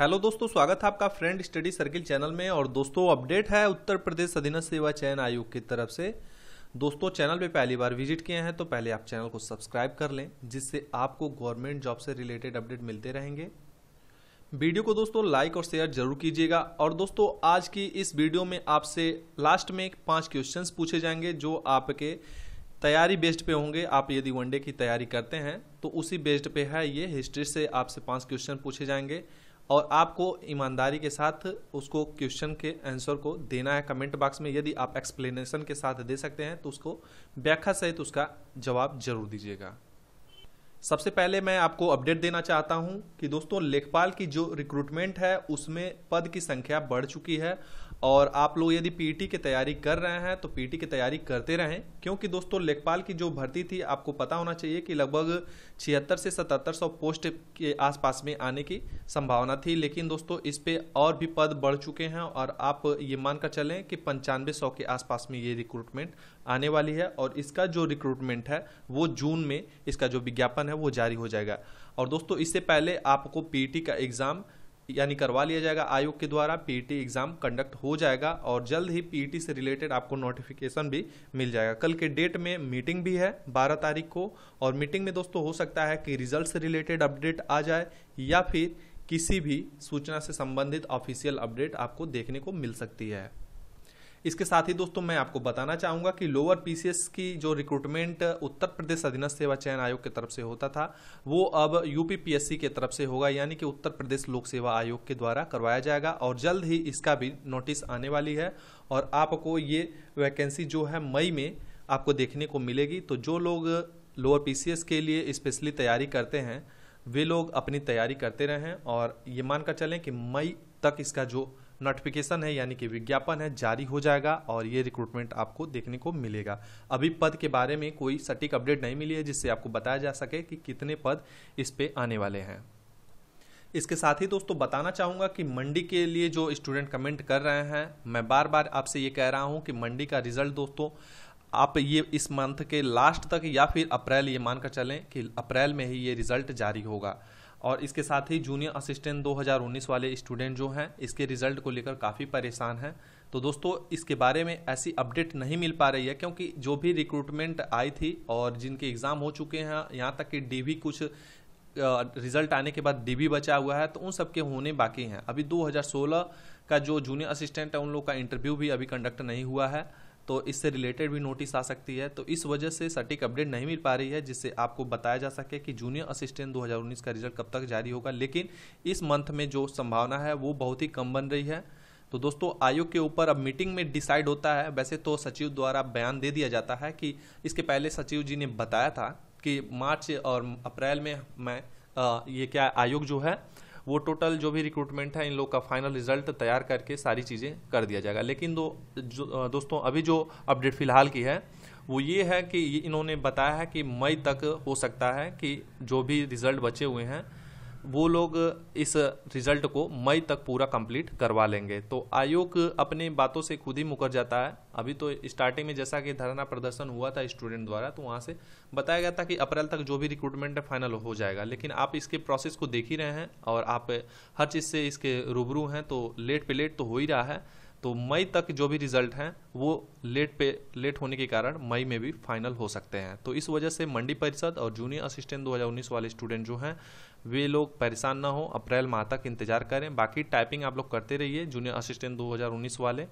Hello दोस्तों स्वागत है आपका फ्रेंड स्टडी सर्किल चैनल में और दोस्तों अपडेट है उत्तर प्रदेश अधीन सेवा चयन आयोग की तरफ से दोस्तों चैनल पे पहली बार विजिट किए हैं तो पहले आप चैनल को सब्सक्राइब कर लें जिससे आपको गवर्नमेंट जॉब से रिलेटेड अपडेट मिलते रहेंगे वीडियो को दोस्तों लाइक और शेयर जरूर कीजिएगा और दोस्तों आज की इस वीडियो में आपसे लास्ट में पाँच क्वेश्चन पूछे जाएंगे जो आपके तैयारी बेस्ड पे होंगे आप यदि वनडे की तैयारी करते हैं तो उसी बेस्ड पे है ये हिस्ट्री से आपसे पांच क्वेश्चन पूछे जाएंगे और आपको ईमानदारी के साथ उसको क्वेश्चन के आंसर को देना है कमेंट बॉक्स में यदि आप एक्सप्लेनेशन के साथ दे सकते हैं तो उसको व्याख्या सहित उसका जवाब जरूर दीजिएगा सबसे पहले मैं आपको अपडेट देना चाहता हूं कि दोस्तों लेखपाल की जो रिक्रूटमेंट है उसमें पद की संख्या बढ़ चुकी है और आप लोग यदि पीटी की तैयारी कर रहे हैं तो पीटी की तैयारी करते रहें क्योंकि दोस्तों लेखपाल की जो भर्ती थी आपको पता होना चाहिए कि लगभग छिहत्तर से सतहत्तर सौ पोस्ट के आसपास में आने की संभावना थी लेकिन दोस्तों इस पर और भी पद बढ़ चुके हैं और आप ये मानकर चलें कि पंचानवे सौ के आसपास में ये रिक्रूटमेंट आने वाली है और इसका जो रिक्रूटमेंट है वो जून में इसका जो विज्ञापन है है वो जारी हो जाएगा और दोस्तों इससे पहले आपको पीटी e का एग्ज़ाम यानी करवा लिया जाएगा आयोग के द्वारा पीटी एग्ज़ाम कंडक्ट हो जाएगा और जल्द ही पीटी e से रिलेटेड आपको नोटिफिकेशन भी मिल जाएगा कल के डेट में मीटिंग भी है 12 तारीख को और मीटिंग में दोस्तों हो सकता है कि रिजल्ट से रिलेटेड अपडेट आ जाए या फिर किसी भी सूचना से संबंधित ऑफिशियल अपडेट आपको देखने को मिल सकती है इसके साथ ही दोस्तों मैं आपको बताना चाहूंगा कि लोअर पीसीएस की जो रिक्रूटमेंट उत्तर प्रदेश अधीनस्थ सेवा चयन आयोग की तरफ से होता था वो अब यूपीपीएससी की तरफ से होगा यानी कि उत्तर प्रदेश लोक सेवा आयोग के द्वारा करवाया जाएगा और जल्द ही इसका भी नोटिस आने वाली है और आपको ये वैकेंसी जो है मई में आपको देखने को मिलेगी तो जो लोग लोअर पीसीएस के लिए स्पेशली तैयारी करते हैं वे लोग अपनी तैयारी करते रहें और ये मानकर चलें कि मई तक इसका जो नोटिफिकेशन है यानी कि विज्ञापन है जारी हो जाएगा और ये रिक्रूटमेंट आपको देखने को मिलेगा अभी पद के बारे में कोई सटीक अपडेट नहीं मिली है जिससे आपको बताया जा सके कि कितने पद इस पर आने वाले हैं इसके साथ ही दोस्तों बताना चाहूँगा कि मंडी के लिए जो स्टूडेंट कमेंट कर रहे हैं मैं बार बार आपसे ये कह रहा हूँ कि मंडी का रिजल्ट दोस्तों आप ये इस मंथ के लास्ट तक या फिर अप्रैल ये मानकर चलें कि अप्रैल में ही ये रिजल्ट जारी होगा और इसके साथ ही जूनियर असिस्टेंट 2019 वाले स्टूडेंट जो हैं इसके रिजल्ट को लेकर काफ़ी परेशान हैं तो दोस्तों इसके बारे में ऐसी अपडेट नहीं मिल पा रही है क्योंकि जो भी रिक्रूटमेंट आई थी और जिनके एग्ज़ाम हो चुके हैं यहाँ तक कि डीवी कुछ रिजल्ट आने के बाद डीबी बचा हुआ है तो उन सबके होने बाकी हैं अभी 2016 का जो जूनियर असिस्टेंट है उन लोग का इंटरव्यू भी अभी कंडक्ट नहीं हुआ है तो इससे रिलेटेड भी नोटिस आ सकती है तो इस वजह से सटीक अपडेट नहीं मिल पा रही है जिससे आपको बताया जा सके कि जूनियर असिस्टेंट 2019 का रिजल्ट कब तक जारी होगा लेकिन इस मंथ में जो संभावना है वो बहुत ही कम बन रही है तो दोस्तों आयोग के ऊपर अब मीटिंग में डिसाइड होता है वैसे तो सचिव द्वारा बयान दे दिया जाता है कि इसके पहले सचिव जी ने बताया था कि मार्च और अप्रैल में मैं ये क्या आयोग जो है वो टोटल जो भी रिक्रूटमेंट है इन लोग का फाइनल रिजल्ट तैयार करके सारी चीज़ें कर दिया जाएगा लेकिन दो जो, दोस्तों अभी जो अपडेट फिलहाल की है वो ये है कि इन्होंने बताया है कि मई तक हो सकता है कि जो भी रिजल्ट बचे हुए हैं वो लोग इस रिजल्ट को मई तक पूरा कंप्लीट करवा लेंगे तो आयोग अपनी बातों से खुद ही मुकर जाता है अभी तो स्टार्टिंग में जैसा कि धरना प्रदर्शन हुआ था स्टूडेंट द्वारा तो वहाँ से बताया गया था कि अप्रैल तक जो भी रिक्रूटमेंट है फाइनल हो जाएगा लेकिन आप इसके प्रोसेस को देख ही रहे हैं और आप हर चीज़ से इसके रूबरू हैं तो लेट पे लेट तो हो ही रहा है तो मई तक जो भी रिजल्ट हैं वो लेट पे लेट होने के कारण मई में भी फाइनल हो सकते हैं तो इस वजह से मंडी परिषद और जूनियर असिस्टेंट 2019 वाले स्टूडेंट जो हैं वे लोग परेशान ना हो अप्रैल माह तक इंतजार करें बाकी टाइपिंग आप लोग करते रहिए जूनियर असिस्टेंट 2019 वाले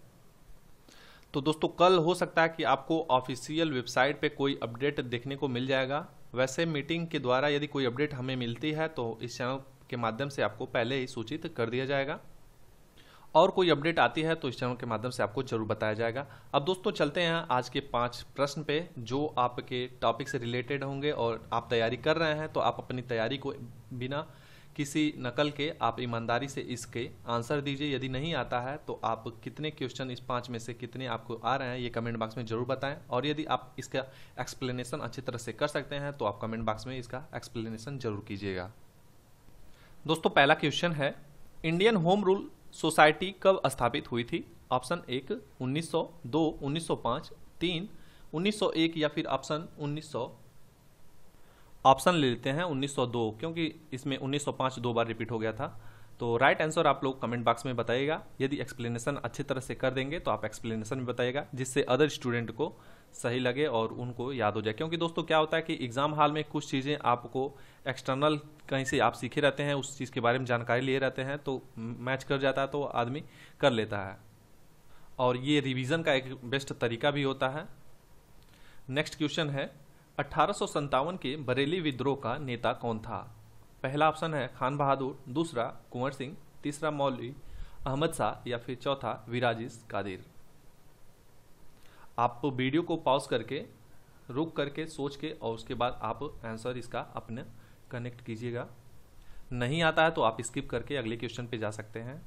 तो दोस्तों कल हो सकता है कि आपको ऑफिशियल वेबसाइट पे कोई अपडेट देखने को मिल जाएगा वैसे मीटिंग के द्वारा यदि कोई अपडेट हमें मिलती है तो इस चैनल के माध्यम से आपको पहले ही सूचित कर दिया जाएगा और कोई अपडेट आती है तो इस चैनल के माध्यम से आपको जरूर बताया जाएगा अब दोस्तों चलते हैं आज के पांच प्रश्न पे जो आपके टॉपिक से रिलेटेड होंगे और आप तैयारी कर रहे हैं तो आप अपनी तैयारी को बिना किसी नकल के आप ईमानदारी से इसके आंसर दीजिए यदि नहीं आता है तो आप कितने क्वेश्चन इस पांच में से कितने आपको आ रहे हैं ये कमेंट बॉक्स में जरूर बताएं और यदि आप इसका एक्सप्लेनेशन अच्छी तरह से कर सकते हैं तो आप कमेंट बॉक्स में इसका एक्सप्लेनेशन जरूर कीजिएगा दोस्तों पहला क्वेश्चन है इंडियन होम रूल सोसाइटी कब स्थापित हुई थी ऑप्शन एक 1902, 1905, 3, 1901 या फिर ऑप्शन 1900 ऑप्शन ले लेते हैं 1902 क्योंकि इसमें 1905 दो बार रिपीट हो गया था तो राइट right आंसर आप लोग कमेंट बॉक्स में बताइएगा यदि एक्सप्लेनेशन अच्छी तरह से कर देंगे तो आप एक्सप्लेनेशन में बताइएगा जिससे अदर स्टूडेंट को सही लगे और उनको याद हो जाए क्योंकि दोस्तों क्या होता है कि एग्ज़ाम हॉल में कुछ चीज़ें आपको एक्सटर्नल कहीं से आप सीखे रहते हैं उस चीज़ के बारे में जानकारी लिए रहते हैं तो मैच कर जाता है तो आदमी कर लेता है और ये रिवीजन का एक बेस्ट तरीका भी होता है नेक्स्ट क्वेश्चन है अठारह के बरेली विद्रोह का नेता कौन था पहला ऑप्शन है खान बहादुर दूसरा कुंवर सिंह तीसरा मौलवी अहमद शाह या फिर चौथा विराजिस कादिर आप वीडियो को पॉज करके रुक करके सोच के और उसके बाद आप आंसर इसका अपने कनेक्ट कीजिएगा नहीं आता है तो आप स्किप करके अगले क्वेश्चन पे जा सकते हैं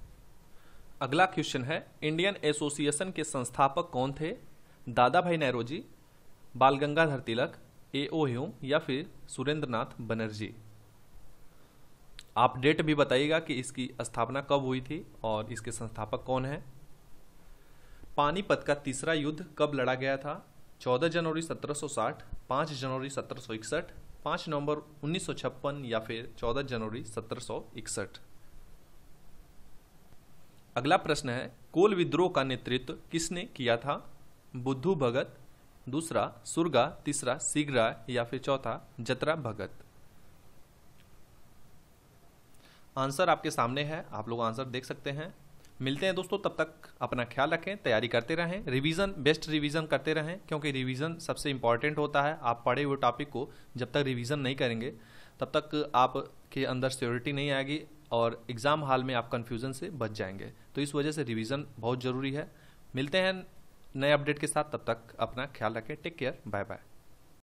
अगला क्वेश्चन है इंडियन एसोसिएशन के संस्थापक कौन थे दादा भाई नेहरूजी बाल गंगाधर तिलक ए ओ ह्यूम या फिर सुरेंद्र नाथ बनर्जी आप डेट भी बताइएगा कि इसकी स्थापना कब हुई थी और इसके संस्थापक कौन है पानीपत का तीसरा युद्ध कब लड़ा गया था 14 जनवरी 1760, 5 जनवरी 1761, 5 नवंबर 1956 या फिर 14 जनवरी 1761। अगला प्रश्न है कोल विद्रोह का नेतृत्व किसने किया था बुद्धू भगत दूसरा सुरगा तीसरा सिगरा या फिर चौथा जतरा भगत आंसर आपके सामने है आप लोग आंसर देख सकते हैं मिलते हैं दोस्तों तब तक अपना ख्याल रखें तैयारी करते रहें रिवीजन बेस्ट रिवीजन करते रहें क्योंकि रिवीजन सबसे इम्पॉर्टेंट होता है आप पढ़े हुए टॉपिक को जब तक रिवीजन नहीं करेंगे तब तक आप के अंदर स्योरिटी नहीं आएगी और एग्ज़ाम हाल में आप कन्फ्यूज़न से बच जाएंगे तो इस वजह से रिविज़न बहुत ज़रूरी है मिलते हैं नए अपडेट के साथ तब तक अपना ख्याल रखें टेक केयर बाय बाय